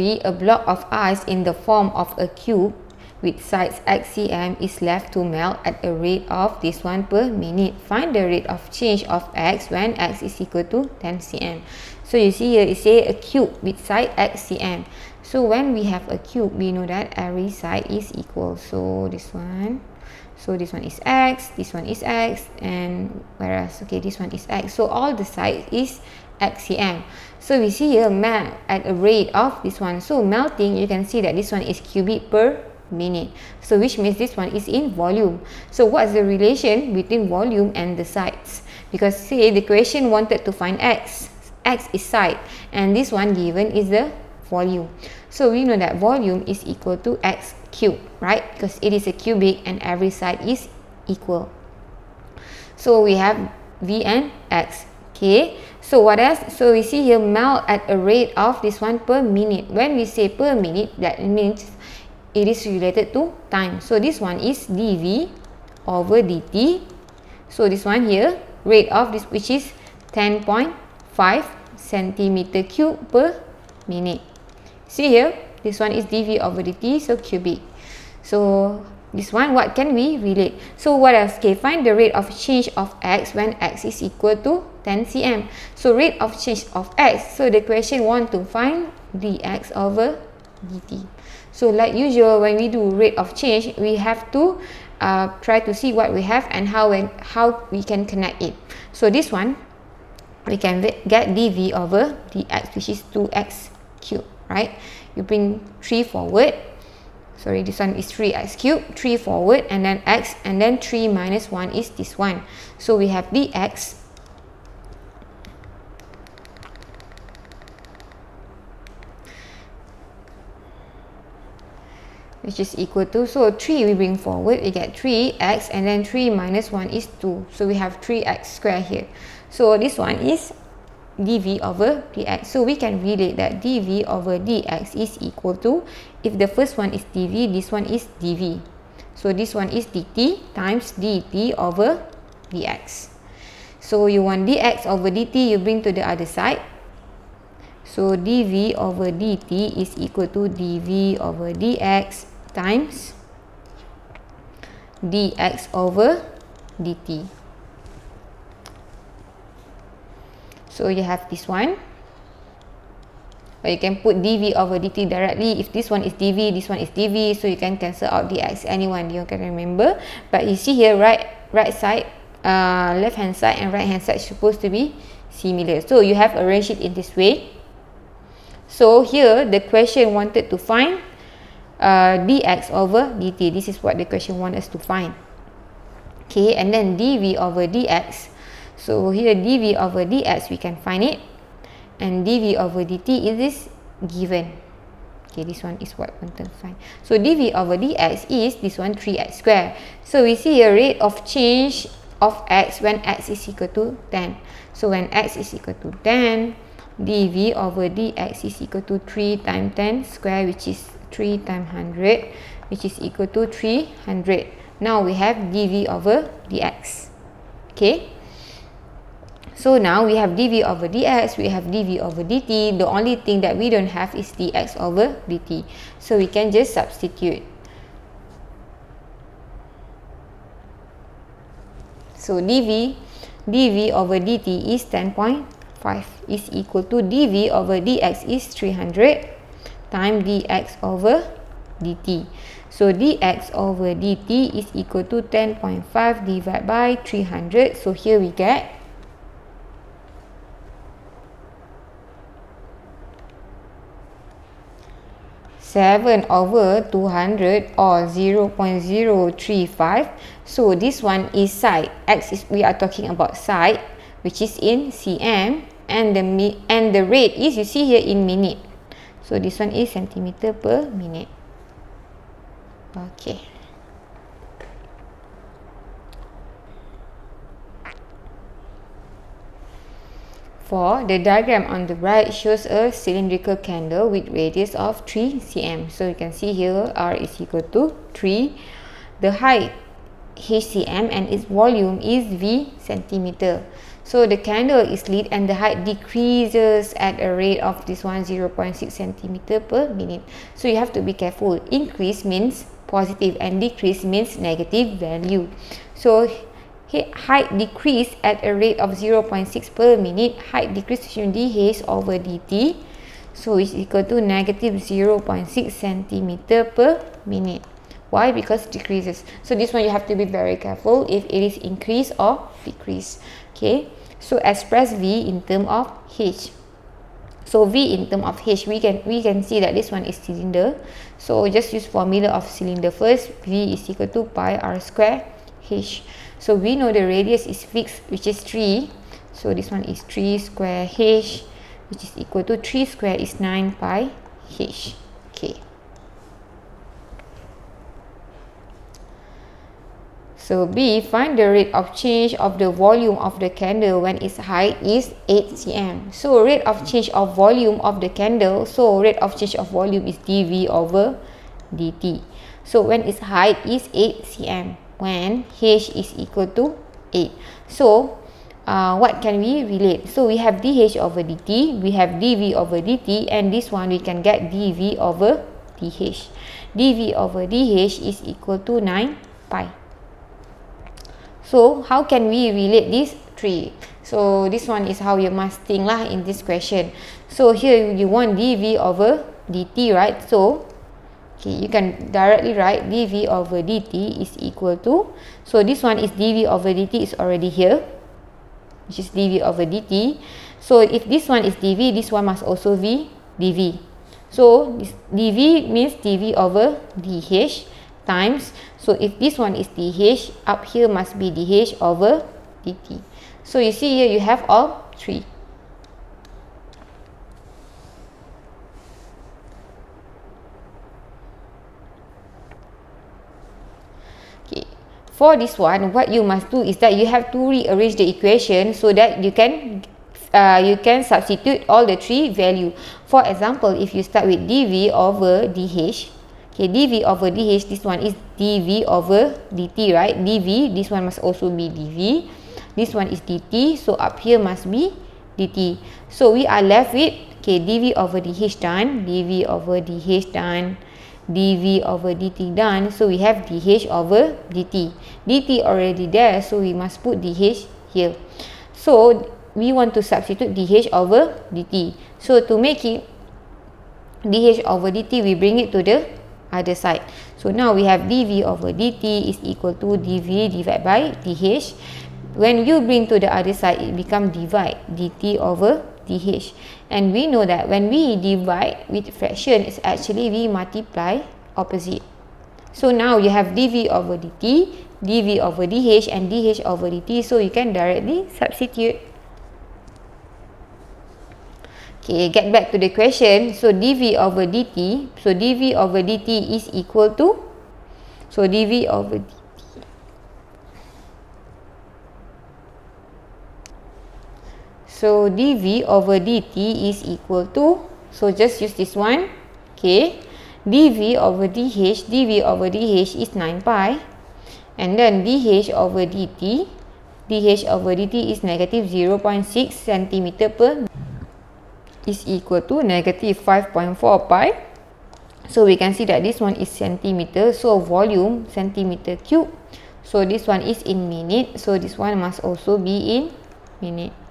a block of ice in the form of a cube with sides xcm is left to melt at a rate of this one per minute. Find the rate of change of x when x is equal to 10 cm. So you see here it say a cube with side xcm. So when we have a cube, we know that every side is equal. So this one, so this one is x, this one is x, and whereas okay, this one is x. So all the side is xcm. So we see here melt at a rate of this one. So melting, you can see that this one is cubic per minute. So which means this one is in volume. So what's the relation between volume and the sides? Because say the question wanted to find x. x is side and this one given is the volume. So we know that volume is equal to x cubed, right? Because it is a cubic and every side is equal. So we have V and X okay so what else so we see here melt at a rate of this one per minute when we say per minute that means it is related to time so this one is dv over dt so this one here rate of this which is 10.5 centimeter cube per minute see here this one is dv over dt so cubic so this one what can we relate so what else okay find the rate of change of x when x is equal to 10 cm. So rate of change of x. So the question want to find dx over dt. So like usual, when we do rate of change, we have to uh, try to see what we have and how how we can connect it. So this one, we can get dv over dx, which is 2x cubed, right? You bring 3 forward. Sorry, this one is 3x cubed, 3 forward, and then x, and then 3 minus 1 is this one. So we have dx which is equal to, so 3 we bring forward, we get 3x and then 3 minus 1 is 2. So we have 3x square here. So this one is dv over dx. So we can relate that dv over dx is equal to, if the first one is dv, this one is dv. So this one is dt times dt over dx. So you want dx over dt, you bring to the other side. So dv over dt is equal to dv over dx times dx over dt. So you have this one. Or you can put dv over dt directly. If this one is dv, this one is dv. So you can cancel out dx, anyone you can remember. But you see here, right, right side, uh, left hand side and right hand side supposed to be similar. So you have arranged it in this way. So here the question wanted to find uh, dx over dt. This is what the question wants us to find. Okay, and then dv over dx. So here dv over dx, we can find it. And dv over dt is this given. Okay, this one is what we want to find. So dv over dx is this one 3x squared. So we see a rate of change of x when x is equal to 10. So when x is equal to 10, dv over dx is equal to 3 times 10 square which is 3 times 100 which is equal to 300. Now we have dv over dx. Okay. So now we have dv over dx, we have dv over dt. The only thing that we don't have is dx over dt. So we can just substitute. So dv, dv over dt is 10.5 is equal to dv over dx is 300 Times dx over dt. So dx over dt is equal to 10.5 divided by 300. So here we get seven over 200 or 0 0.035 so this one is side x is we are talking about side which is in cm and the and the rate is you see here in minute So this one is centimeter per minute. Okay. For the diagram on the right shows a cylindrical candle with radius of 3 cm. So you can see here R is equal to 3. The height HCM and its volume is V centimeter. So the candle is lit and the height decreases at a rate of this one 0.6 cm per minute. So you have to be careful. Increase means positive and decrease means negative value. So height decrease at a rate of 0.6 per minute. Height decrease should be haze over dt. So it's equal to negative 0.6 cm per minute. Why? Because it decreases. So this one you have to be very careful if it is increase or decrease. Okay so express v in term of h so v in term of h we can we can see that this one is cylinder so just use formula of cylinder first v is equal to pi r square h so we know the radius is fixed which is three. so this one is three square h which is equal to three square is nine pi h okay So B, find the rate of change of the volume of the candle when its height is 8 cm. So rate of change of volume of the candle, so rate of change of volume is dV over dt. So when its height is 8 cm, when h is equal to 8. So uh, what can we relate? So we have dh over dt, we have dv over dt, and this one we can get dv over dh. dv over dh is equal to 9 pi so how can we relate these three so this one is how you must think lah in this question so here you want dv over dt right so okay you can directly write dv over dt is equal to so this one is dv over dt is already here which is dv over dt so if this one is dv this one must also be dv so dv means dv over dh times. So if this one is dH, up here must be dH over dt. So you see here you have all three. Okay. For this one, what you must do is that you have to rearrange the equation so that you can uh, you can substitute all the three value. For example, if you start with dV over dH, Okay, dv over dh, this one is dv over dt, right? dv, this one must also be dv. This one is dt, so up here must be dt. So, we are left with, okay, dv over dh done, dv over dh done, dv over dt done. So, we have dh over dt. dt already there, so we must put dh here. So, we want to substitute dh over dt. So, to make it dh over dt, we bring it to the other side. So now we have dv over dt is equal to dv divided by dh. When you bring to the other side, it become divide dt over dh. And we know that when we divide with fraction, it's actually we multiply opposite. So now you have dv over dt, dv over dh and dh over dt. So you can directly substitute. Okay, get back to the question. So, dv over dt. So, dv over dt is equal to. So, dv over dt. So, dv over dt is equal to, so just use this one, okay, dv over dh, dv over dh is 9 pi, and then dh over dt, dh over dt is negative 0.6 centimeter per meter is equal to negative 5.4 pi. So we can see that this one is centimeter. So volume centimeter cube. So this one is in minute. So this one must also be in minute.